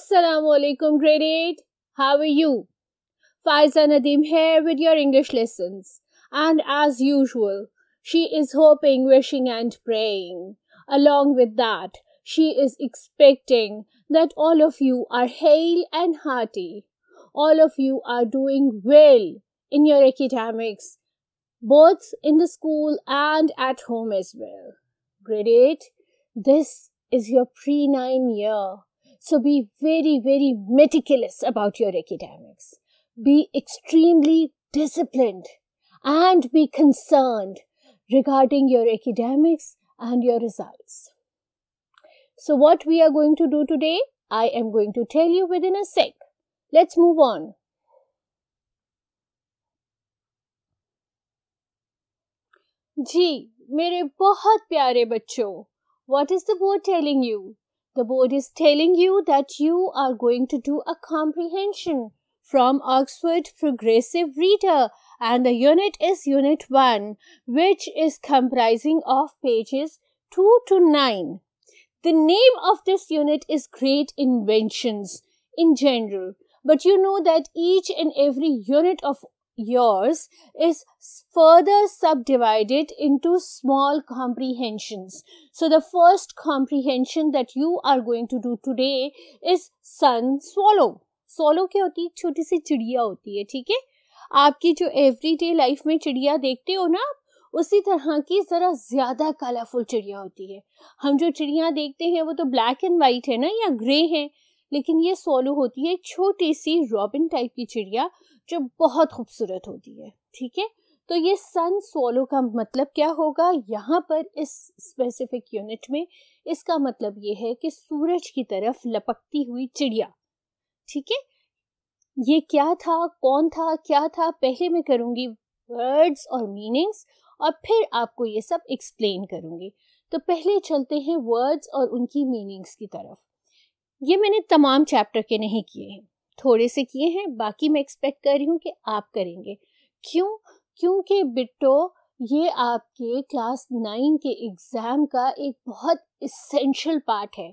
Assalamualaikum grade 8 how are you Faiza Nadim here with your English lessons and as usual she is hoping wishing and praying along with that she is expecting that all of you are hale and hearty all of you are doing well in your academics both in the school and at home as well grade 8 this is your pre 9 year so be very, very meticulous about your academics. Be extremely disciplined and be concerned regarding your academics and your results. So what we are going to do today, I am going to tell you within a sec. Let's move on. जी मेरे बहुत प्यारे बच्चों what is the board telling you? The board is telling you that you are going to do a comprehension from Oxford Progressive Reader and the unit is Unit 1 which is comprising of pages 2 to 9. The name of this unit is Great Inventions in general but you know that each and every unit of yours is further subdivided into small comprehensions. So the first comprehension that you are going to do today is sun swallow. Swallow kya hoti? है छोटी सी चिड़िया होती है ठीक है आपकी जो everyday life में चिड़िया देखते हो ना उसी तरह की ज़रा ज़्यादा कलरफुल चिड़िया होती है हम जो चिड़िया देखते हैं वो तो ब्लैक एंड वाइट है ना या ग्रे है लेकिन ये सोलो होती है छोटी सी रॉबिन टाइप की चिड़िया जो बहुत खूबसूरत होती है ठीक है तो ये सन सोलो का मतलब क्या होगा यहाँ पर इस स्पेसिफिक यूनिट में इसका मतलब ये है कि सूरज की तरफ लपकती हुई चिड़िया ठीक है ये क्या था कौन था क्या था पहले मैं करूँगी वर्ड्स और मीनिंग्स और फिर आपको ये सब एक्सप्लेन करूँगी तो पहले चलते हैं वर्ड्स और उनकी मीनिंग्स की तरफ ये मैंने तमाम चैप्टर के नहीं किए हैं थोड़े से किए हैं बाकी मैं एक्सपेक्ट कर रही हूँ कि आप करेंगे क्यों क्योंकि बिट्टो ये आपके क्लास नाइन के एग्ज़ाम का एक बहुत इसेंशियल पार्ट है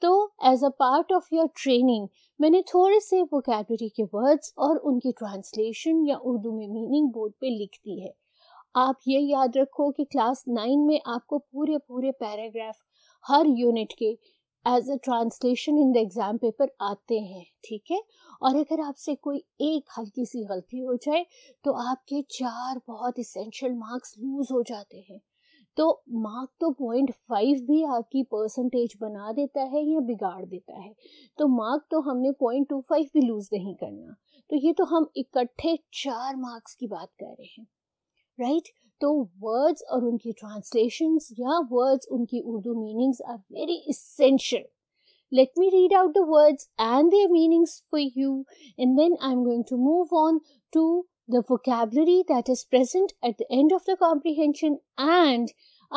तो as a part of your training मैंने थोड़े से वोकेबलरी के वर्ड्स और उनकी ट्रांसलेशन या उर्दू में मीनिंग बोर्ड पे लिख दी है आप ये याद रखो कि क्लास नाइन में आपको पूरे पूरे पैराग्राफ हर यूनिट के as a translation in the exam paper आते हैं ठीक है और अगर आपसे कोई एक हल्की सी गलती हो जाए तो आपके चार बहुत इसेंशियल मार्क्स लूज हो जाते हैं तो मार्क तो पॉइंट फाइव भी आपकी परसेंटेज बना देता है या बिगाड़ देता है तो मार्क तो हमने पॉइंट टू फाइव भी लूज नहीं करना तो ये तो हम इकट्ठे चार मार्क्स की बात कर रहे हैं राइट right? So words और उनकी translations, या words, उनकी Urdu meanings are very essential. let me read out the words and their meanings for you and then I'm going to move on to the vocabulary that is present at the end of the comprehension and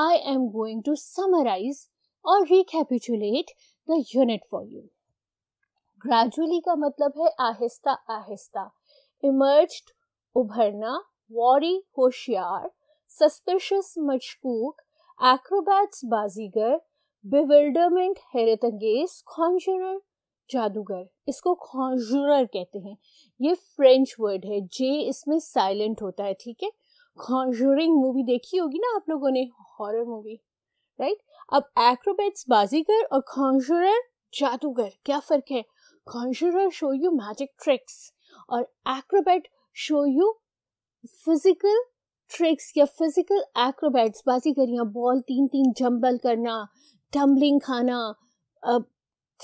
I am going to summarize or recapitulate the unit for you. Gradually का मतलब है ahista ahista, emerged, उभरना, wary, होशियार, suspicious मशकूक acrobats बाजीगर bewilderment हैरत अंगेज खॉन्जरर जादूगर इसको खॉन्जुरर कहते हैं ये फ्रेंच वर्ड है जे इसमें साइलेंट होता है ठीक है खॉन्जुरिंग मूवी देखी होगी ना आप लोगों ने हॉरर मूवी राइट अब एक्रोबैट्स बाजीगर और खॉन्जुरर जादूगर क्या फ़र्क है conjurer show you magic tricks और acrobat show you physical tricks या फिजिकल एक्रोबैट्स बाजीगरियाँ बॉल तीन तीन जंबल करना टम्बलिंग खाना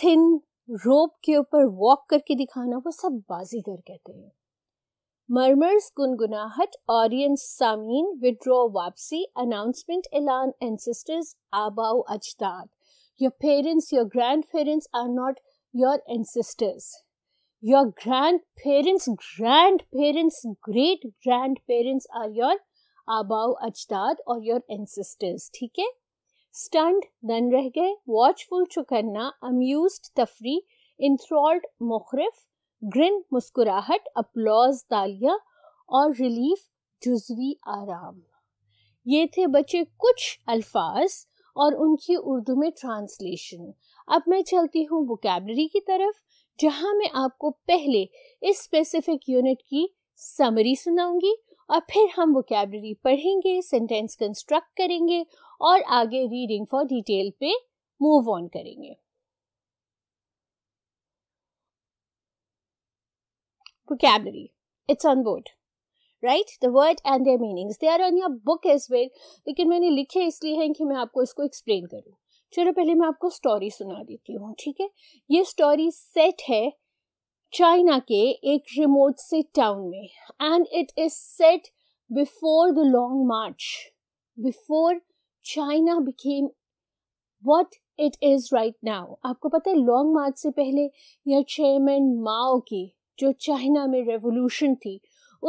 थिन रोप के ऊपर वॉक करके दिखाना वो सब बाजीगर कहते हैं मर्मर्स गुनगुनाहट ऑडियंस सामीन विड्रॉ वापसी अनाउंसमेंट एलान एंसेस्टर्स आबाओ अजदाद your parents your grand parents are not your ancestors your grand parents grand parents great grand parents are your आबाव अजदाद और योर एंसेस्टर्स ठीक है स्टंड दन रह गए वॉचफुल चुकन्ना अम्यूज तफरी इंथ्रॉल्ड मुखरफ ग्रिन मुस्कुराहट अपलॉज तालिया और रिलीफ जुजवी आराम ये थे बच्चे कुछ अल्फाज और उनकी उर्दू में ट्रांसलेशन अब मैं चलती हूँ वोकेबलरी की तरफ जहाँ मैं आपको पहले इस स्पेसिफिक यूनिट की समरी सुनाऊंगी और फिर हम वोकेबलरी पढ़ेंगे सेंटेंस कंस्ट्रक्ट करेंगे और आगे रीडिंग फॉर डिटेल पे मूव ऑन करेंगे vocabulary it's on board right the word and their meanings they are on your book as well लेकिन मैंने लिखे इसलिए हैं कि मैं आपको इसको एक्सप्लेन करूँ चलो पहले मैं आपको स्टोरी सुना देती हूँ ठीक है ये स्टोरी सेट है चाइना के एक रिमोट से टाउन में and it is set before the Long March before China became what it is right now आपको पता है लॉन्ग मार्च से पहले यह चेयरमैन माओ की जो चाइना में रेवोल्यूशन थी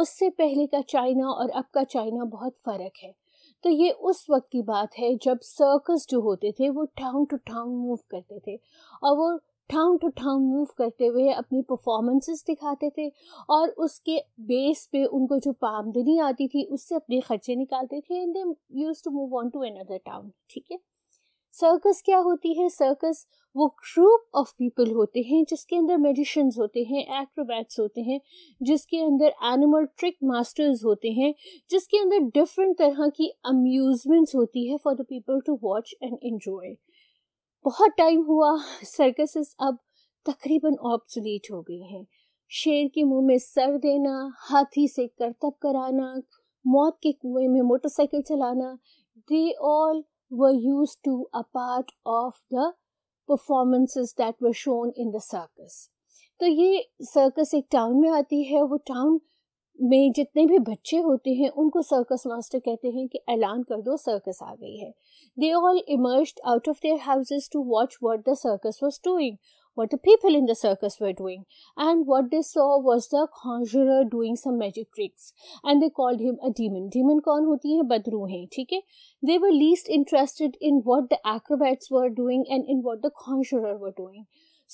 उससे पहले का चाइना और अब का चाइना बहुत फ़र्क है तो ये उस वक्त की बात है जब सर्कस जो होते थे वो टाउन टू टाउन मूव करते थे और वो ठाउं टू ठाउं मूव करते हुए अपनी परफॉर्मेंसेस दिखाते थे और उसके बेस पे उनको जो आमदनी आती थी उससे अपने खर्चे निकालते थे and they use to move on to another town ठीक है सर्कस क्या होती है सर्कस वो ग्रुप ऑफ पीपल होते हैं जिसके अंदर मेडिशंस होते हैं एक्रोबैट्स होते हैं जिसके अंदर एनिमल ट्रिक मास्टर्स होते हैं जिसके अंदर डिफरेंट तरह की अम्यूजमेंट्स होती है for the people to watch and enjoy बहुत टाइम हुआ सर्कसेस अब तकरीबन ऑब्सोलीट हो गई हैं शेर के मुंह में सर देना हाथी से करतब कराना मौत के कुएं में मोटरसाइकिल चलाना they all were use to a part of the performances that were shown in the circus तो ये सर्कस एक टाउन में आती है वो टाउन में जितने भी बच्चे होते हैं उनको सर्कस मास्टर कहते हैं कि ऐलान कर दो सर्कस आ गई है they all emerge out of their houses to watch what the circus was doing what the people in the circus were doing and what they saw was the conjurer doing some magic tricks and they called him a demon demon कौन होती हैं बदरू हैं ठीक है they were least interested in what the acrobats were doing and in what the conjurer were doing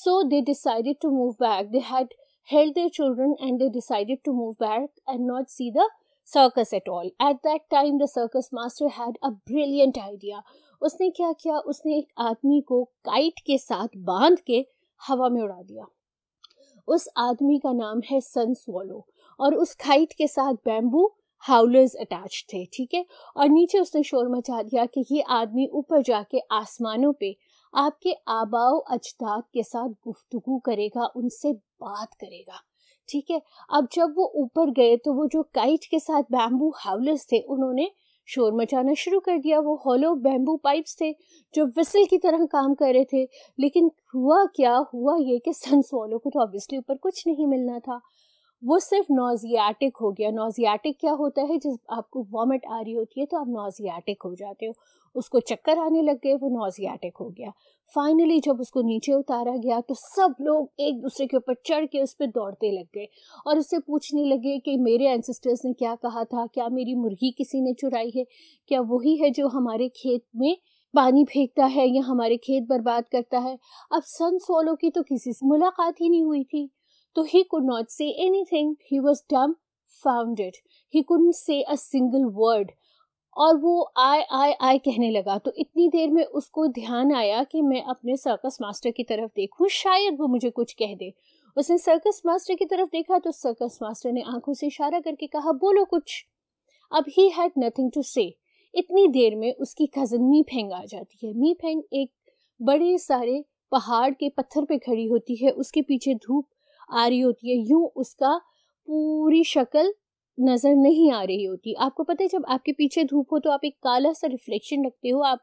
so they decided to move back they had held their children and they decided to move back and not see the circus at all. At that time, the circus master had a brilliant idea. उसने क्या किया उसने एक आदमी को kite के साथ बांध के हवा में उड़ा दिया उस आदमी का नाम है सन स्वॉलो और उस काइट के साथ बैम्बू हाउलर्स अटैच थे ठीक है और नीचे उसने शोर मचा दिया कि ये आदमी ऊपर जाके आसमानों पे आपके आबाओ अजदाद के साथ गुफ्तगु करेगा उनसे बात करेगा ठीक है अब जब वो ऊपर गए तो वो जो काइट के साथ बैम्बू हाउलर्स थे उन्होंने शोर मचाना शुरू कर दिया वो हॉलो बैम्बू पाइप्स थे जो विसल की तरह काम कर रहे थे लेकिन हुआ क्या हुआ ये कि सन सोलो को तो ऑब्वियसली ऊपर कुछ नहीं मिलना था वो सिर्फ नोजियाटिक हो गया नोजियाटिक क्या होता है जिस आपको वॉमिट आ रही होती है तो आप नोजियाटिक हो जाते हो उसको चक्कर आने लग गए वो नोजियाटिक हो गया फाइनली जब उसको नीचे उतारा गया तो सब लोग एक दूसरे के ऊपर चढ़ के उस पर दौड़ते लग गए और उससे पूछने लगे कि मेरे एंसेस्टर्स ने क्या कहा था क्या मेरी मुर्गी किसी ने चुराई है क्या वही है जो हमारे खेत में पानी फेंकता है या हमारे खेत बर्बाद करता है अब सन सोलो की तो किसी से मुलाकात ही नहीं हुई थी तो he could not say anything he was dumbfounded he could say a single word और वो आय आय आय कहने लगा तो इतनी देर में उसको ध्यान आया कि मैं अपने सर्कस मास्टर की तरफ देखूं शायद वो मुझे कुछ कह दे उसने सर्कस मास्टर की तरफ देखा तो सर्कस मास्टर ने आंखों से इशारा करके कहा बोलो कुछ अब ही हैड नथिंग टू से इतनी देर में उसकी कज़न मी फेंग आ जाती है मी फेंग एक बड़े सारे पहाड़ के पत्थर पे खड़ी होती है उसके पीछे धूप आ रही होती है यूं उसका पूरी शक्ल नज़र नहीं आ रही होती आपको पता है जब आपके पीछे धूप हो तो आप एक काला सा रिफ्लेक्शन रखते हो आप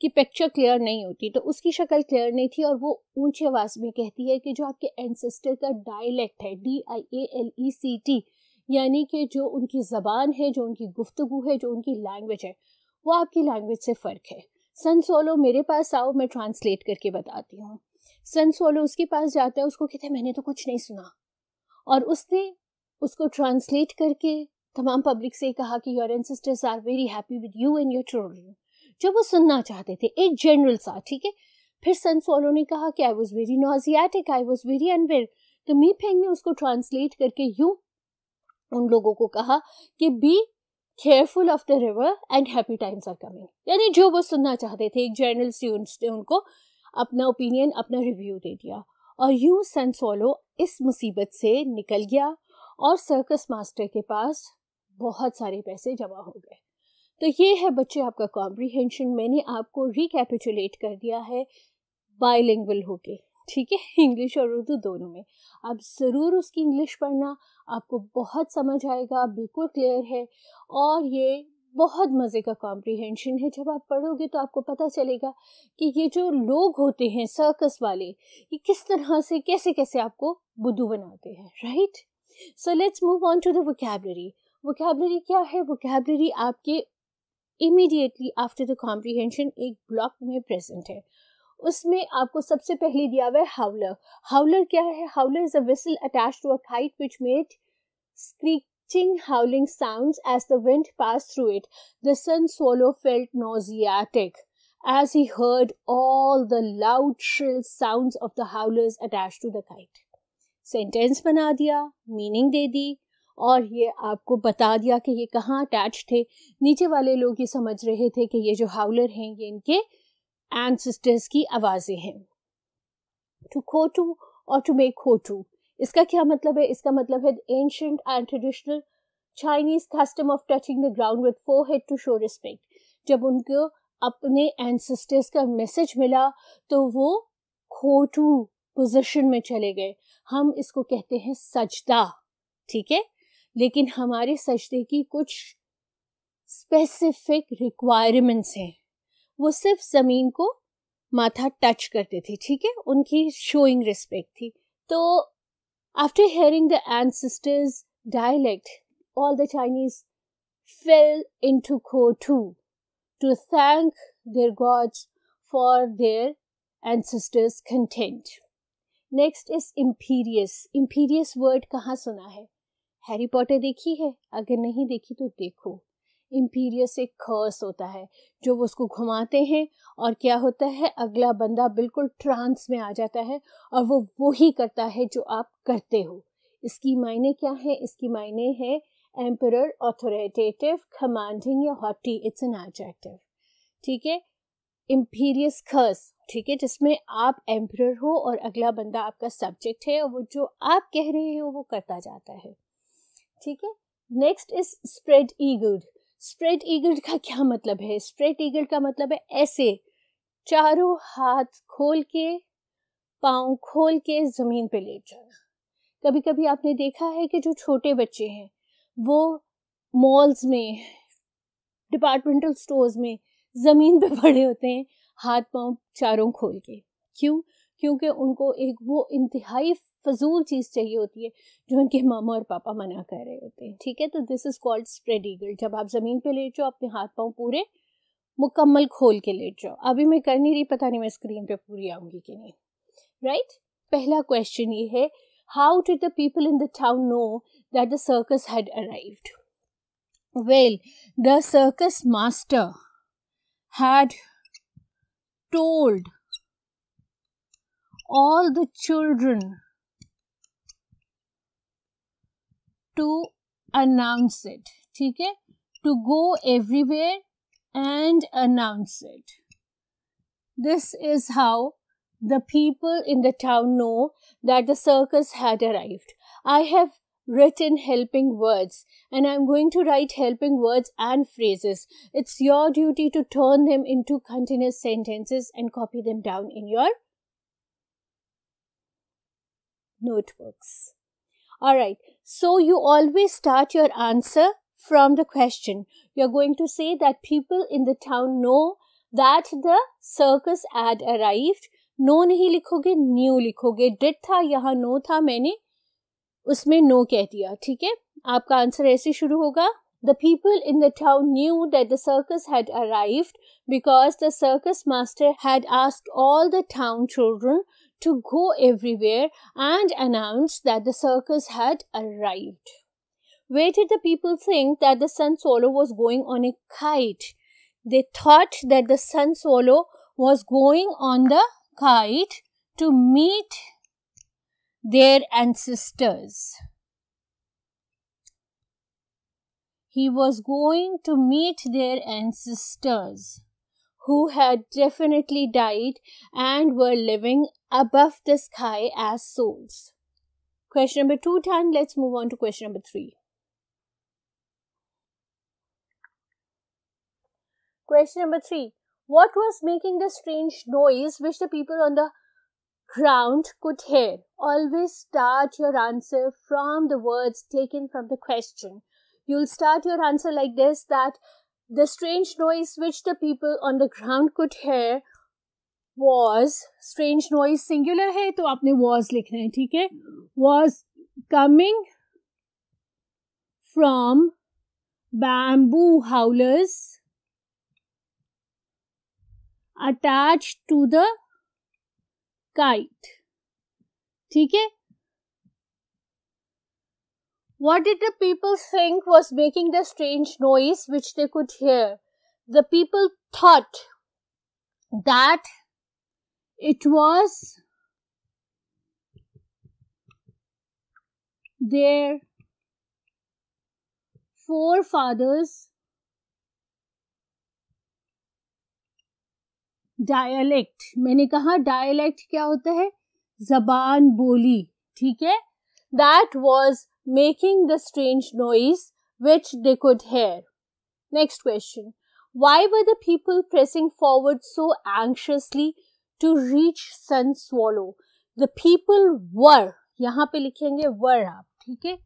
की पिक्चर क्लियर नहीं होती तो उसकी शक्ल क्लियर नहीं थी और वो ऊंची आवाज़ में कहती है कि जो आपके एनसेस्टर का डायलेक्ट है D I A L E C T यानी कि जो उनकी ज़बान है जो उनकी गुफ्तगु है जो उनकी लैंग्वेज है वो आपकी लैंग्वेज से फ़र्क है सन सोलो मेरे पास आओ मैं ट्रांसलेट करके बताती हूँ सेंसोलो उसके पास जाता है उसको कहता है मैंने तो कुछ नहीं सुना और उसने उसको ट्रांसलेट करके तमाम पब्लिक से कहा कि your ancestors are very happy with you and your children जो वो सुनना चाहते थे एक जनरल सा ठीक है फिर सेंसोलो ने कहा कि I was very nauseated I was very unwell तो मी फेंग ने उसको ट्रांसलेट करके यू उन लोगों को कहा कि be careful of the river and happy times are coming यानी जो वो सुनना चाहते थे एक जर्नल सी उनको अपना ओपिनियन अपना रिव्यू दे दिया और यूं सनसोलो इस मुसीबत से निकल गया और सर्कस मास्टर के पास बहुत सारे पैसे जमा हो गए तो ये है बच्चे आपका कॉम्प्रीहेंशन मैंने आपको रिकेपिचुलेट कर दिया है बायलिंगुअल होके ठीक है इंग्लिश और उर्दू दोनों में आप ज़रूर उसकी इंग्लिश पढ़ना आपको बहुत समझ आएगा बिल्कुल क्लियर है और ये बहुत मज़े का कॉम्प्रिहेंशन है जब आप पढ़ोगे तो आपको पता चलेगा कि ये जो लोग होते हैं सर्कस वाले ये किस तरह से कैसे कैसे आपको बुद्धू बनाते हैं right so let's move on to the vocabulary vocabulary क्या है वोकेबलरी आपके इमीडिएटली आफ्टर द कॉम्प्रीहेंशन एक ब्लॉक में प्रेजेंट है उसमें आपको सबसे पहले दिया हुआ है हाउलर हाउलर क्या है howler is a whistle attach to a kite which made screech screeching, howling sounds as the wind passed through it. The sun swallow felt nauseatic as he heard all the loud, shrill sounds of the howlers attached to the kite. Sentence बना दिया meaning दे दी और ये आपको बता दिया कि ये कहाँ अटैच थे नीचे वाले लोग ये समझ रहे थे कि ये जो हाउलर हैं ये इनके की आवाज़ें हैं टू खो और टू मेक खो इसका क्या मतलब है इसका मतलब है ancient and traditional Chinese custom of touching the ground with forehead to show respect जब उनको अपने एंसेस्टर्स का मैसेज मिला तो वो खोटू पोजीशन में चले गए हम इसको कहते हैं सजदा ठीक है लेकिन हमारे सजदे की कुछ स्पेसिफिक रिक्वायरमेंट्स हैं वो सिर्फ ज़मीन को माथा टच करते थे ठीक है उनकी शोइंग रिस्पेक्ट थी तो After hearing the ancestors' dialect, all the Chinese fell into Ko too, to thank their gods for their ancestors' content. Next is imperious. Imperious word? कहाँ सुना है Harry Potter देखी है अगर नहीं देखी तो देखो इम्पीरियस एक खर्स होता है जो वो उसको घुमाते हैं और क्या होता है अगला बंदा बिल्कुल ट्रांस में आ जाता है और वो वो ही करता है जो आप करते हो इसकी मायने क्या है इसकी मायने है एम्पर ऑथोरेटेटिव कमांडिंग या हॉटी इट्स एन एडजेक्टिव ठीक है इम्पीरियस खर्स ठीक है जिसमें आप एम्पर हो और अगला बंदा आपका सब्जेक्ट है और वो जो आप कह रहे हो वो करता जाता है ठीक है next is spread eagle spread eagle का क्या मतलब है स्प्रेड ईगल का मतलब है ऐसे चारों हाथ खोल के पाँव खोल के ज़मीन पे लेट जाना कभी कभी आपने देखा है कि जो छोटे बच्चे हैं वो मॉल्स में डिपार्टमेंटल स्टोर्स में ज़मीन पे पड़े होते हैं हाथ पांव चारों खोल के क्यों क्योंकि उनको एक वो इंतहाई फजूल चीज़ चाहिए होती है जो उनके मामा और पापा मना कर रहे होते हैं ठीक है तो this is called spread eagle जब आप ज़मीन पे लेट जाओ अपने हाथ पाँव पूरे मुकम्मल खोल के लेट जाओ अभी मैं कर नहीं रही पता नहीं मैं स्क्रीन पे पूरी आऊँगी कि नहीं राइट right? पहला क्वेश्चन ये है how did the people in the town know that the circus had arrived well the circus master had told all the children to announce it. ठीक है to go everywhere and announce it. This is how the people in the town know that the circus had arrived. I have written helping words and I'm going to write helping words and phrases. It's your duty to turn them into continuous sentences and copy them down in your notebooks. All right, so you always start your answer from the question. You're going to say that people in the town know that the circus had arrived. No nahi likhoge, new likhoge. Did tha yaha no tha maine? Usme no keh diya, theek hai? Aapka answer aise shuru hoga. The people in the town knew that the circus had arrived because the circus master had asked all the town children to go everywhere and announce that the circus had arrived. Where did the people think that the sun swallow was going on a kite? They thought that the sun swallow was going on the kite to meet their ancestors. He was going to meet their ancestors who had definitely died and were living above the sky as souls. Question number two done. Let's move on to question number three. Question number three. What was making the strange noise which the people on the ground could hear? Always start your answer from the words taken from the question. You'll start your answer like this that the strange noise which the people on the ground could hear was strange noise singular है तो आपने was लिखना है ठीक है was coming from bamboo howlers attached to the kite ठीक है what did the people think was making the strange noise which they could hear? The people thought that it was their forefathers' dialect. many kaha dialect क्या होता है जबान बोली ठीक making the strange noise which they could hear. Next question. Why were the people pressing forward so anxiously to reach Sun Swallow? The people were, यहाँ पे लिखेंगे were आप, ठीक है?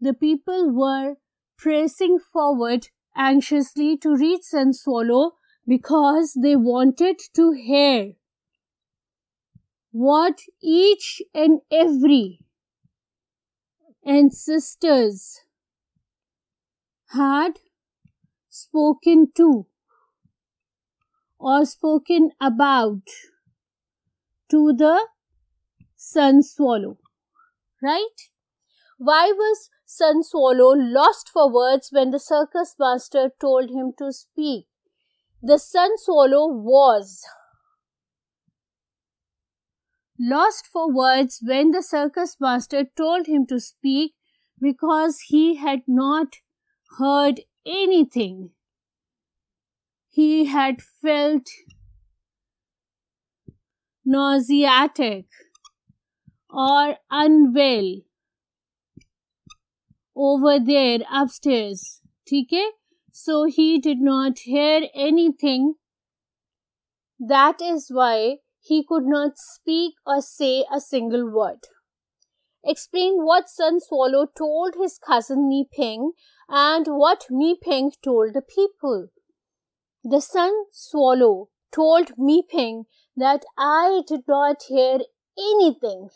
The people were pressing forward anxiously to reach Sun Swallow because they wanted to hear what each and every and sisters had spoken to or spoken about to the sun swallow right why was sun swallow lost for words when the circus master told him to speak the sun swallow was lost for words when the circus master told him to speak because he had not heard anything. He had felt nauseatic or unwell over there upstairs. Okay? So he did not hear anything. That is why he could not speak or say a single word. Explain what Sun Swallow told his cousin Mi Ping and what Mi Ping told the people. The Sun Swallow told Mi Ping that I did not hear anything.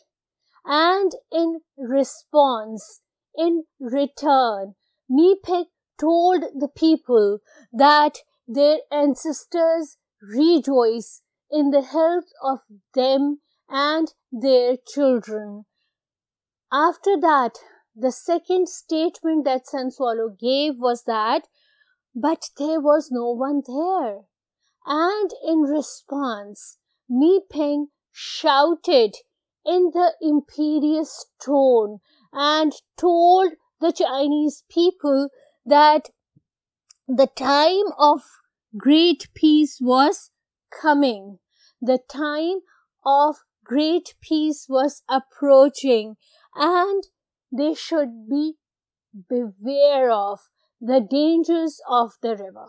And in response, in return, Mi Ping told the people that their ancestors rejoice in the health of them and their children. After that, the second statement that Swallow gave was that, but there was no one there. And in response, Mi Peng shouted in the imperious tone and told the Chinese people that the time of great peace was coming. The time of great peace was approaching and they should be beware of the dangers of the river.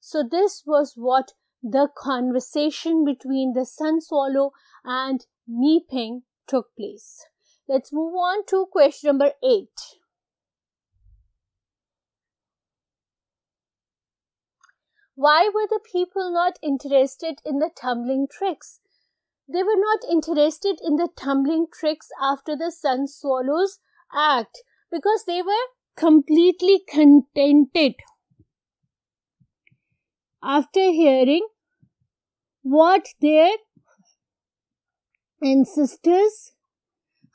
So this was what the conversation between the sun swallow and Mi Ping took place. Let's move on to question number eight. Why were the people not interested in the tumbling tricks? They were not interested in the tumbling tricks after the Sun Swallows Act because they were completely contented. After hearing what their ancestors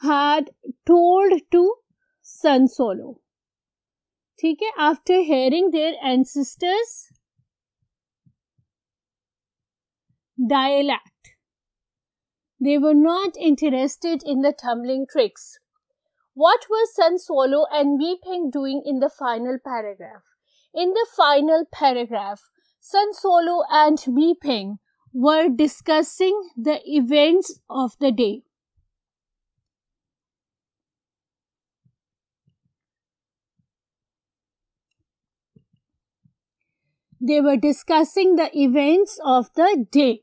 had told to Sun Solo. ठीक after hearing their ancestors. dialect. They were not interested in the tumbling tricks. What were Sun Swallow and Wee Peng doing in the final paragraph? In the final paragraph, Sun Swallow and Wee Peng were discussing the events of the day. They were discussing the events of the day.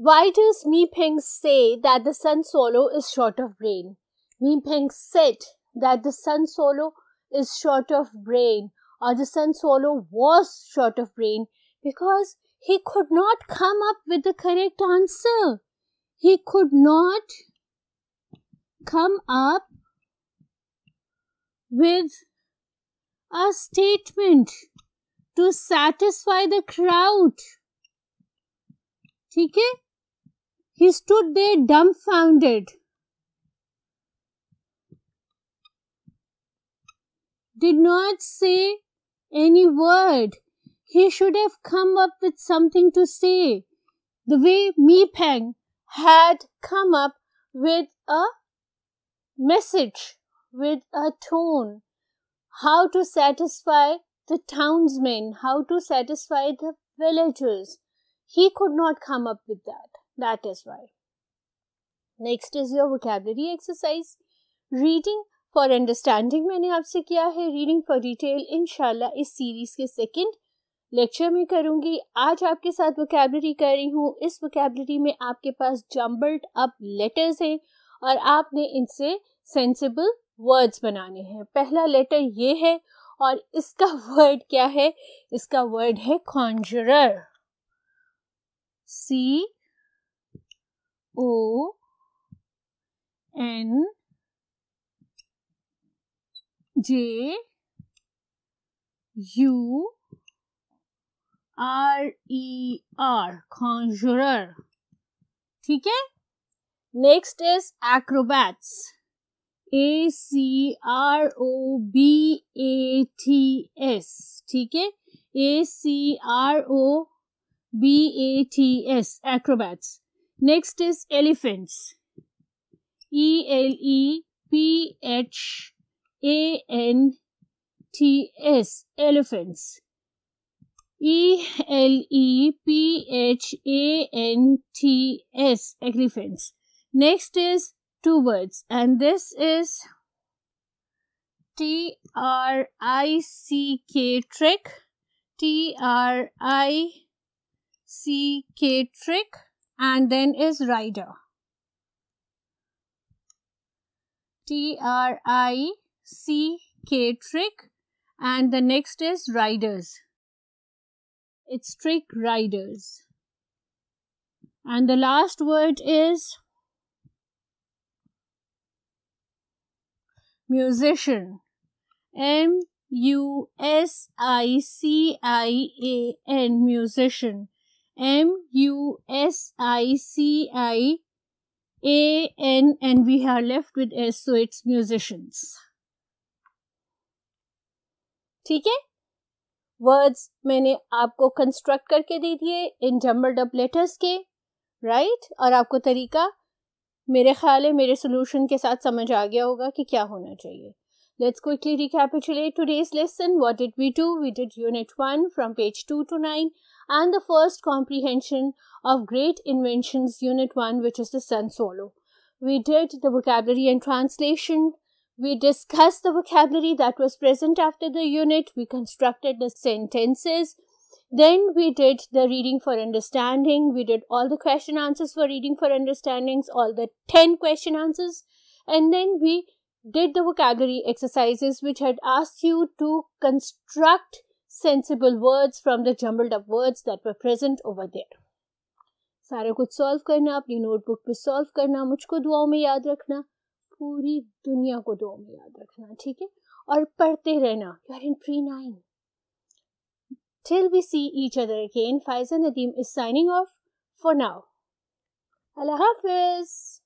Why does Mi Peng say that the sun solo is short of brain? Mi Peng said that the sun solo is short of brain or the sun solo was short of brain because he could not come up with the correct answer. He could not come up with a statement to satisfy the crowd. ठीक है he stood there dumbfounded. Did not say any word. He should have come up with something to say, the way Mi Peng had come up with a message, with a tone, how to satisfy the townsmen, how to satisfy the villagers. He could not come up with that. That is why. Next is your vocabulary exercise reading for understanding मैंने आपसे किया है reading for detail इनशाला इस series के second lecture में करूंगी आज आपके साथ वोकेबलरी कर रही हूँ इस वोकेबलरी में आपके पास जम्बल्ड अप लेटर्स हैं और आपने इनसे सेंसिबल वर्ड्स बनाने हैं पहला लेटर ये है और इसका वर्ड क्या है इसका वर्ड है conjurer C O N J U R E R conjurer ठीक है next is acrobats A C R O B A T S ठीक है A C R O B A T S acrobats Next is elephants. E L E P H A N T S elephants. E L E P H A N T S elephants. Next is two words and this is T R I C K trick. T R I C K trick and then is rider. T R I C K trick and the next is riders. It's trick riders. And the last word is musician. M U S I C I A N musician. M U S I C I A N and we have left with S so it's musicians ठीक है words मैंने आपको construct करके दे दिए in jumbled letters के right right? और आपको तरीका मेरे ख्याल है मेरे सोल्यूशन के साथ समझ आ गया होगा कि क्या होना चाहिए Let's quickly recapitulate today's lesson. What did we do? We did unit 1 from page 2 to 9 and the first comprehension of great inventions unit 1 which is the sun solo. We did the vocabulary and translation. We discussed the vocabulary that was present after the unit. We constructed the sentences. Then we did the reading for understanding. We did all the question answers for reading for understandings, all the 10 question answers. And then we did the vocabulary exercises which had asked you to construct sensible words from the jumbled up words that were present over there. सारे कुछ solve करना अपनी notebook पे solve करना मुझको दुआओं में याद रखना पूरी दुनिया को दुआओं में याद रखना ठीक है और पढ़ते रहना you are in pre nine till we see each other again Faiza Nadeem is signing off for now अल्लाह हाफिज़